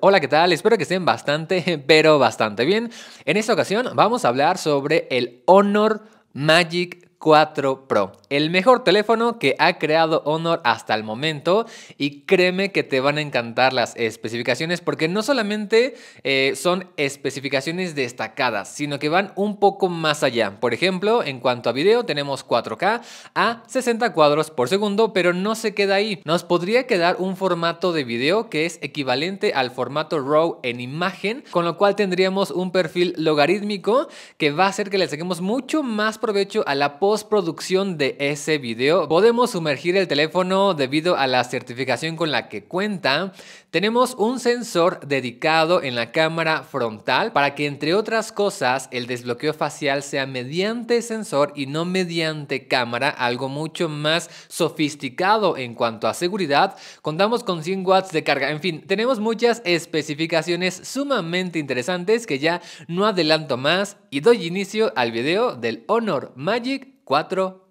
Hola, ¿qué tal? Espero que estén bastante, pero bastante bien. En esta ocasión vamos a hablar sobre el Honor Magic 4 Pro, el mejor teléfono que ha creado Honor hasta el momento y créeme que te van a encantar las especificaciones porque no solamente eh, son especificaciones destacadas, sino que van un poco más allá. Por ejemplo, en cuanto a video tenemos 4K a 60 cuadros por segundo, pero no se queda ahí. Nos podría quedar un formato de video que es equivalente al formato RAW en imagen, con lo cual tendríamos un perfil logarítmico que va a hacer que le saquemos mucho más provecho a la post producción de ese video. Podemos sumergir el teléfono debido a la certificación con la que cuenta. Tenemos un sensor dedicado en la cámara frontal para que entre otras cosas el desbloqueo facial sea mediante sensor y no mediante cámara, algo mucho más sofisticado en cuanto a seguridad. Contamos con 100 watts de carga, en fin, tenemos muchas especificaciones sumamente interesantes que ya no adelanto más y doy inicio al video del Honor Magic 4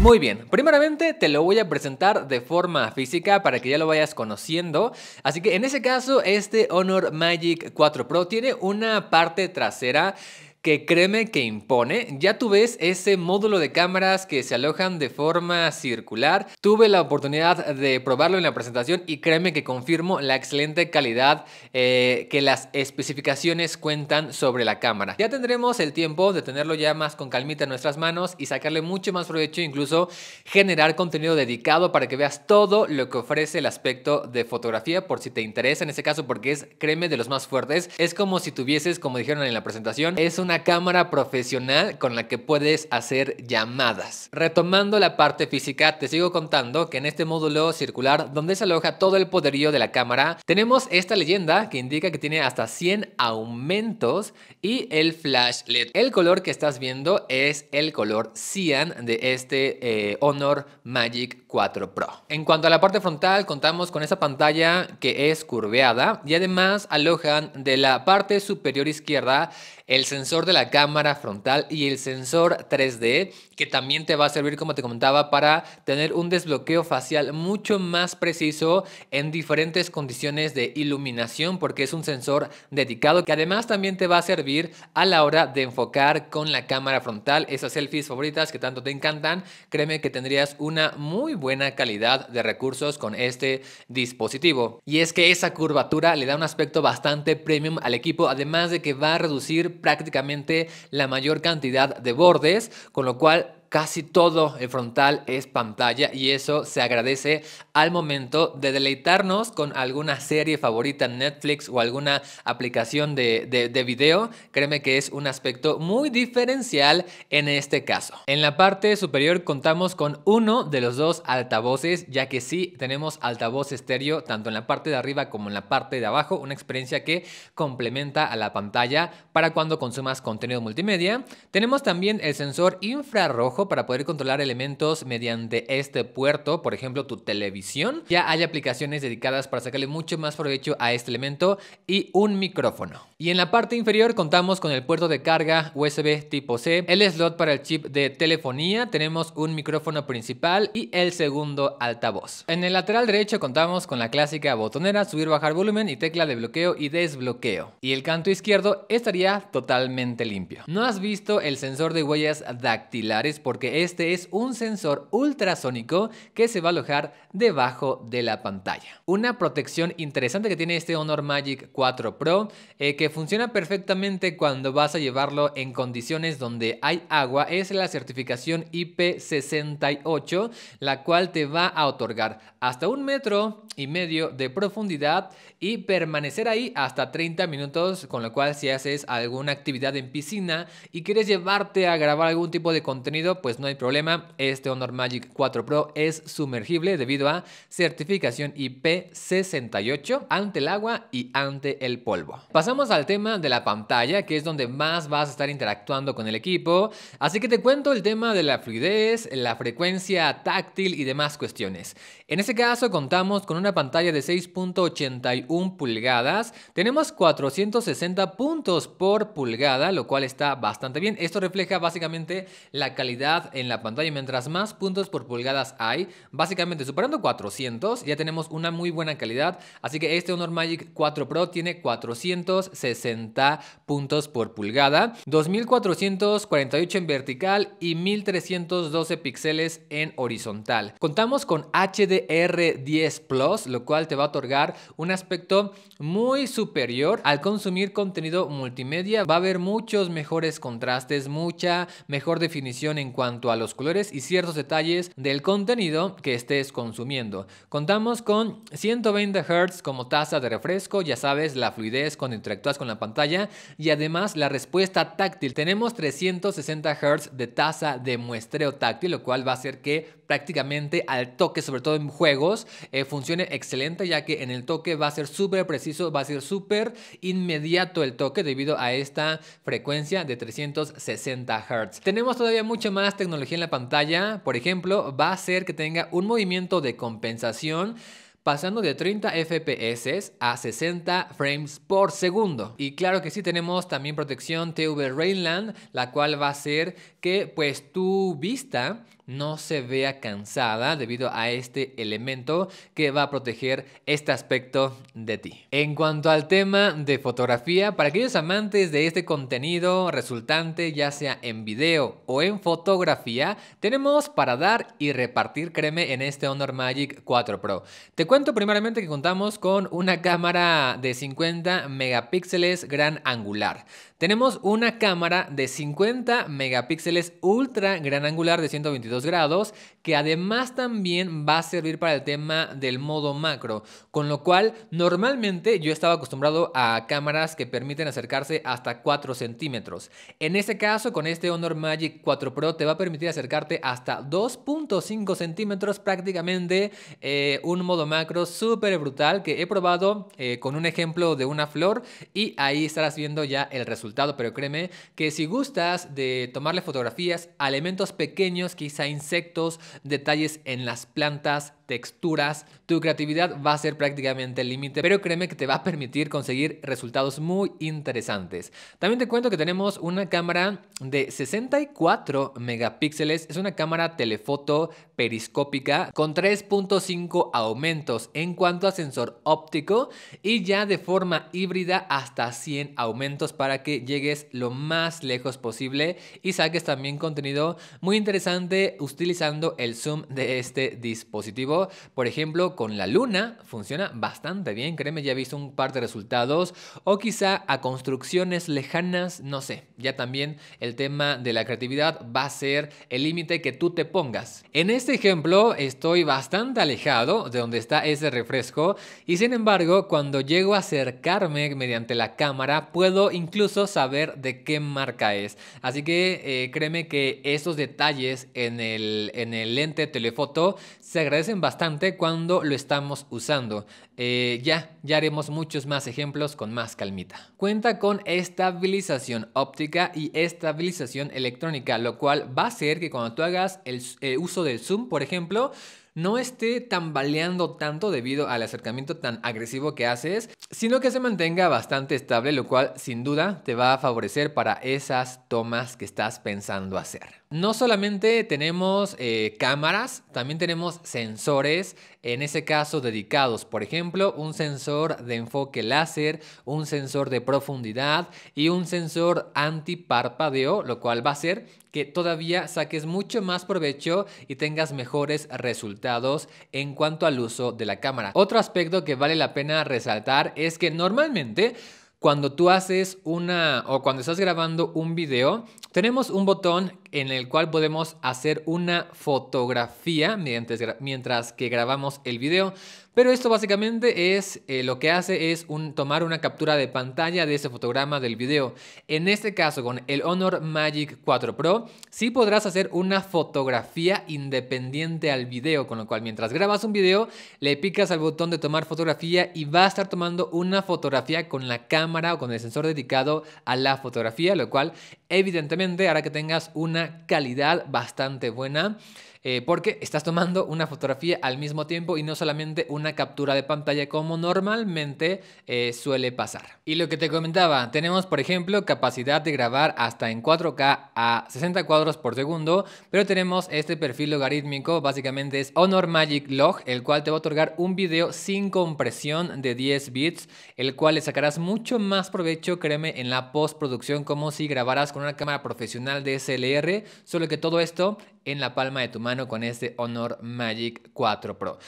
Muy bien, primeramente te lo voy a presentar de forma física para que ya lo vayas conociendo. Así que en ese caso, este Honor Magic 4 Pro tiene una parte trasera que créeme que impone. Ya tú ves ese módulo de cámaras que se alojan de forma circular. Tuve la oportunidad de probarlo en la presentación y créeme que confirmo la excelente calidad eh, que las especificaciones cuentan sobre la cámara. Ya tendremos el tiempo de tenerlo ya más con calmita en nuestras manos y sacarle mucho más provecho, incluso generar contenido dedicado para que veas todo lo que ofrece el aspecto de fotografía por si te interesa en este caso porque es, créeme, de los más fuertes. Es como si tuvieses, como dijeron en la presentación, es un una cámara profesional con la que puedes hacer llamadas. Retomando la parte física, te sigo contando que en este módulo circular donde se aloja todo el poderío de la cámara, tenemos esta leyenda que indica que tiene hasta 100 aumentos y el flash LED. El color que estás viendo es el color cyan de este eh, Honor Magic 4 Pro. En cuanto a la parte frontal, contamos con esa pantalla que es curveada y además alojan de la parte superior izquierda el sensor de la cámara frontal y el sensor 3D, que también te va a servir, como te comentaba, para tener un desbloqueo facial mucho más preciso en diferentes condiciones de iluminación, porque es un sensor dedicado que además también te va a servir a la hora de enfocar con la cámara frontal esas selfies favoritas que tanto te encantan. Créeme que tendrías una muy buena calidad de recursos con este dispositivo. Y es que esa curvatura le da un aspecto bastante premium al equipo, además de que va a reducir prácticamente la mayor cantidad de bordes, con lo cual casi todo el frontal es pantalla y eso se agradece al momento de deleitarnos con alguna serie favorita en Netflix o alguna aplicación de, de, video. Créeme que es un aspecto muy diferencial en este caso. En la parte superior contamos con uno de los dos altavoces, ya que sí tenemos altavoz estéreo tanto en la parte de arriba como en la parte de abajo, una experiencia que complementa a la pantalla para cuando consumas contenido multimedia. Tenemos también el sensor infrarrojo para poder controlar elementos mediante este puerto, por ejemplo tu televisión. Ya hay aplicaciones dedicadas para sacarle mucho más provecho a este elemento y un micrófono. Y en la parte inferior contamos con el puerto de carga USB tipo C, el slot para el chip de telefonía, tenemos un micrófono principal y el segundo altavoz. En el lateral derecho contamos con la clásica botonera, subir, bajar volumen y tecla de bloqueo y desbloqueo. Y el canto izquierdo estaría totalmente limpio. No has visto el sensor de huellas dactilares porque este es un sensor ultrasónico que se va a alojar debajo de la pantalla. Una protección interesante que tiene este Honor Magic 4 Pro eh, que funciona perfectamente cuando vas a llevarlo en condiciones donde hay agua es la certificación IP68 la cual te va a otorgar hasta un metro y medio de profundidad y permanecer ahí hasta 30 minutos con lo cual si haces alguna actividad en piscina y quieres llevarte a grabar algún tipo de contenido pues no hay problema. Este Honor Magic 4 Pro es sumergible debido a certificación IP68 ante el agua y ante el polvo. Pasamos al tema de la pantalla, que es donde más vas a estar interactuando con el equipo. Así que te cuento el tema de la fluidez, la frecuencia táctil y demás cuestiones. En este caso contamos con una pantalla de 6.81 pulgadas. Tenemos 460 puntos por pulgada, lo cual está bastante bien. Esto refleja básicamente la calidad en la pantalla. Mientras más puntos por pulgadas hay, básicamente superando 400, ya tenemos una muy buena calidad. Así que este Honor Magic 4 Pro tiene 460 puntos por pulgada, 2448 en vertical y 1312 píxeles en horizontal. Contamos con HDR10 Plus, lo cual te va a otorgar un aspecto muy superior al consumir contenido multimedia. Va a haber muchos mejores contrastes, mucha mejor definición en cuanto a los colores y ciertos detalles del contenido que estés consumiendo. Contamos con 120 Hz como tasa de refresco, ya sabes, la fluidez cuando interactúas con la pantalla y además la respuesta táctil. Tenemos 360 Hz de tasa de muestreo táctil, lo cual va a hacer que prácticamente al toque, sobre todo en juegos, eh, funcione excelente ya que en el toque va a ser súper preciso, va a ser súper inmediato el toque debido a esta frecuencia de 360 Hz. Tenemos todavía mucho más tecnología en la pantalla, por ejemplo, va a ser que tenga un movimiento de compensación pasando de 30 FPS a 60 frames por segundo. Y claro que sí tenemos también protección TV Rainland, la cual va a ser que pues tu vista no se vea cansada debido a este elemento que va a proteger este aspecto de ti. En cuanto al tema de fotografía, para aquellos amantes de este contenido resultante, ya sea en video o en fotografía, tenemos para dar y repartir, créeme, en este Honor Magic 4 Pro. Te cuento primeramente que contamos con una cámara de 50 megapíxeles gran angular. Tenemos una cámara de 50 megapíxeles ultra gran angular de 122 grados, que además también va a servir para el tema del modo macro, con lo cual normalmente yo estaba acostumbrado a cámaras que permiten acercarse hasta 4 centímetros. En este caso, con este Honor Magic 4 Pro te va a permitir acercarte hasta 2.5 centímetros prácticamente, eh, un modo macro súper brutal que he probado eh, con un ejemplo de una flor y ahí estarás viendo ya el resultado, pero créeme que si gustas de tomarle fotografías a elementos pequeños, quizás a insectos, detalles en las plantas, texturas, tu creatividad va a ser prácticamente el límite, pero créeme que te va a permitir conseguir resultados muy interesantes. También te cuento que tenemos una cámara de 64 megapíxeles, es una cámara telefoto periscópica con 3.5 aumentos en cuanto a sensor óptico y ya de forma híbrida hasta 100 aumentos para que llegues lo más lejos posible y saques también contenido muy interesante utilizando el zoom de este dispositivo por ejemplo con la luna funciona bastante bien, créeme, ya he visto un par de resultados, o quizá a construcciones lejanas, no sé, ya también el tema de la creatividad va a ser el límite que tú te pongas. En este ejemplo estoy bastante alejado de donde está ese refresco y sin embargo cuando llego a acercarme mediante la cámara puedo incluso saber de qué marca es. Así que eh, créeme que esos detalles en el, en el lente telefoto se agradecen bastante cuando lo estamos usando. Eh, ya, ya haremos muchos más ejemplos con más calmita. Cuenta con estabilización óptica y estabilización electrónica, lo cual va a hacer que cuando tú hagas el eh, uso del zoom, por ejemplo, no esté tambaleando tanto debido al acercamiento tan agresivo que haces, sino que se mantenga bastante estable, lo cual sin duda te va a favorecer para esas tomas que estás pensando hacer. No solamente tenemos eh, cámaras, también tenemos sensores, en ese caso dedicados, por ejemplo, un sensor de enfoque láser, un sensor de profundidad y un sensor antiparpadeo, lo cual va a hacer que todavía saques mucho más provecho y tengas mejores resultados en cuanto al uso de la cámara. Otro aspecto que vale la pena resaltar es que normalmente cuando tú haces una o cuando estás grabando un video, tenemos un botón en el cual podemos hacer una fotografía mientras que grabamos el video. Pero esto básicamente es eh, lo que hace es tomar una captura de pantalla de ese fotograma del video. En este caso con el Honor Magic 4 Pro sí podrás hacer una fotografía independiente al video, con lo cual mientras grabas un video le picas al botón de tomar fotografía y va a estar tomando una fotografía con la cámara o con el sensor dedicado a la fotografía, lo cual evidentemente hará que tengas una calidad bastante buena. Eh, porque estás tomando una fotografía al mismo tiempo y no solamente una captura de pantalla como normalmente eh, suele pasar. Y lo que te comentaba, tenemos por ejemplo capacidad de grabar hasta en 4K a 60 cuadros por segundo, pero tenemos este perfil logarítmico, básicamente es Honor Magic Log, el cual te va a otorgar un video sin compresión de 10 bits, el cual le sacarás mucho más provecho, créeme, en la postproducción como si grabaras con una cámara profesional de SLR, solo que todo esto en la palma de tu mano con este Honor Magic 4 Pro.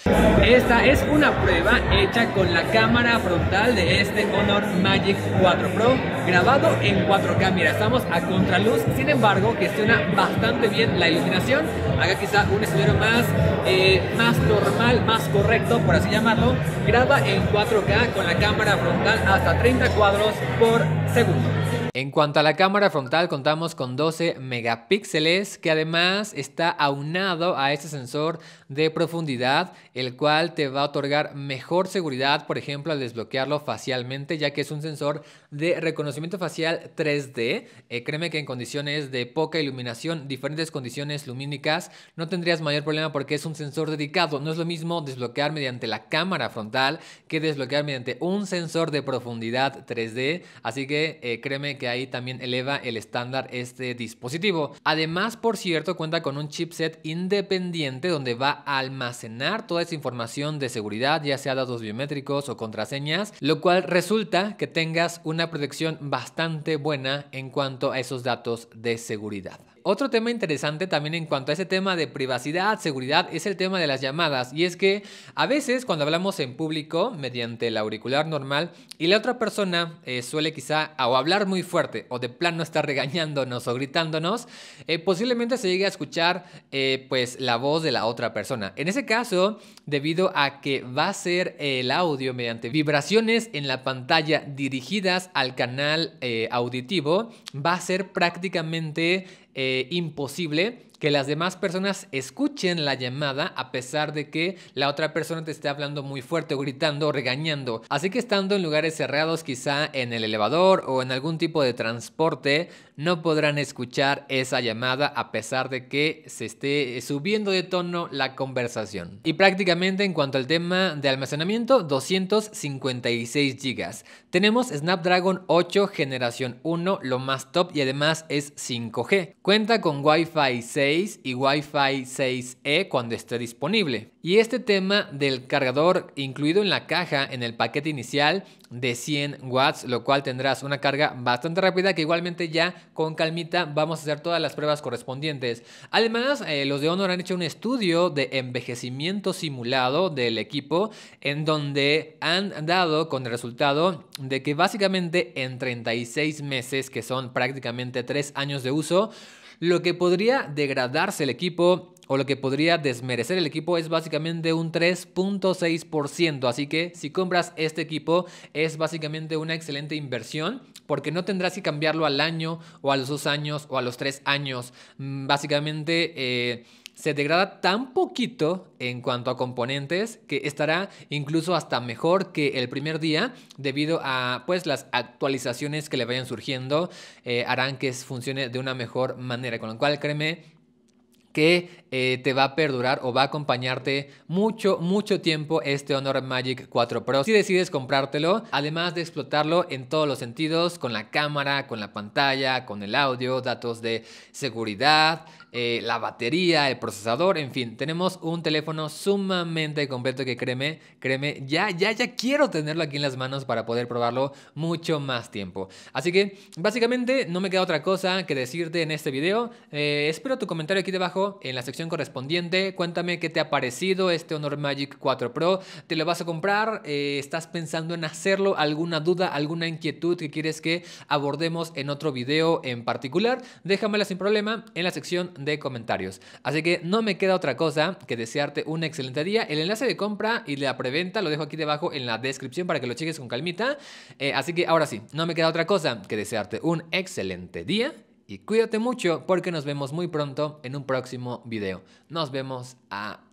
Esta es una prueba hecha con la cámara frontal de este Honor Magic 4 Pro, grabado en 4K. Mira, estamos a contraluz, sin embargo, gestiona bastante bien la iluminación. Haga quizá un escenario más, eh, más normal, más correcto, por así llamarlo. Graba en 4K con la cámara frontal hasta 30 cuadros por segundo. En cuanto a la cámara frontal, contamos con 12 megapíxeles que además está aunado a este sensor de profundidad, el cual te va a otorgar mejor seguridad, por ejemplo, al desbloquearlo facialmente, ya que es un sensor de reconocimiento facial 3D. Eh, créeme que en condiciones de poca iluminación, diferentes condiciones lumínicas, no tendrías mayor problema porque es un sensor dedicado. No es lo mismo desbloquear mediante la cámara frontal que desbloquear mediante un sensor de profundidad 3D. Así que eh, créeme que ahí también eleva el estándar este dispositivo. Además, por cierto, cuenta con un chipset independiente donde va a almacenar toda esa información de seguridad, ya sea datos biométricos o contraseñas, lo cual resulta que tengas una protección bastante buena en cuanto a esos datos de seguridad otro tema interesante también en cuanto a ese tema de privacidad, seguridad, es el tema de las llamadas. Y es que a veces cuando hablamos en público, mediante el auricular normal, y la otra persona eh, suele quizá o hablar muy fuerte o de plano estar regañándonos o gritándonos, eh, posiblemente se llegue a escuchar eh, pues la voz de la otra persona. En ese caso, debido a que va a ser el audio mediante vibraciones en la pantalla dirigidas al canal auditivo, va a ser prácticamente eh, imposible que las demás personas escuchen la llamada a pesar de que la otra persona te esté hablando muy fuerte, gritando, regañando. Así que estando en lugares cerrados, quizá en el elevador o en algún tipo de transporte, no podrán escuchar esa llamada a pesar de que se esté subiendo de tono la conversación. Y prácticamente en cuanto al tema de almacenamiento, 256 GB. Tenemos Snapdragon 8 generación 1, lo más top y además es 5G. Cuenta con Wi-Fi 6 y Wi-Fi 6E cuando esté disponible. Y este tema del cargador incluido en la caja en el paquete inicial de 100 watts, lo cual tendrás una carga bastante rápida que igualmente ya con calmita vamos a hacer todas las pruebas correspondientes. Además, eh, los de Honor han hecho un estudio de envejecimiento simulado del equipo en donde han dado con el resultado de que básicamente en 36 meses, que son prácticamente 3 años de uso, lo que podría degradarse el equipo o lo que podría desmerecer el equipo es básicamente un 3.6%. Así que si compras este equipo es básicamente una excelente inversión porque no tendrás que cambiarlo al año o a los dos años o a los tres años. Mm, básicamente... Eh, se degrada tan poquito en cuanto a componentes que estará incluso hasta mejor que el primer día debido a pues las actualizaciones que le vayan surgiendo eh, harán que funcione de una mejor manera con lo cual créeme que eh, te va a perdurar o va a acompañarte mucho, mucho tiempo este Honor Magic 4 Pro si decides comprártelo, además de explotarlo en todos los sentidos, con la cámara, con la pantalla, con el audio, datos de seguridad, eh, la batería, el procesador, en fin, tenemos un teléfono sumamente completo que créeme, créeme, ya, ya, ya quiero tenerlo aquí en las manos para poder probarlo mucho más tiempo. Así que básicamente no me queda otra cosa que decirte en este video, eh, espero tu comentario aquí debajo en la sección correspondiente. Cuéntame qué te ha parecido este Honor Magic 4 Pro. ¿Te lo vas a comprar? Eh, ¿Estás pensando en hacerlo? ¿Alguna duda, alguna inquietud que quieres que abordemos en otro video en particular? Déjamela sin problema en la sección de comentarios. Así que no me queda otra cosa que desearte un excelente día. El enlace de compra y de la preventa lo dejo aquí debajo en la descripción para que lo cheques con calmita. Eh, así que ahora sí, no me queda otra cosa que desearte un excelente día y cuídate mucho porque nos vemos muy pronto en un próximo video. Nos vemos. a ah.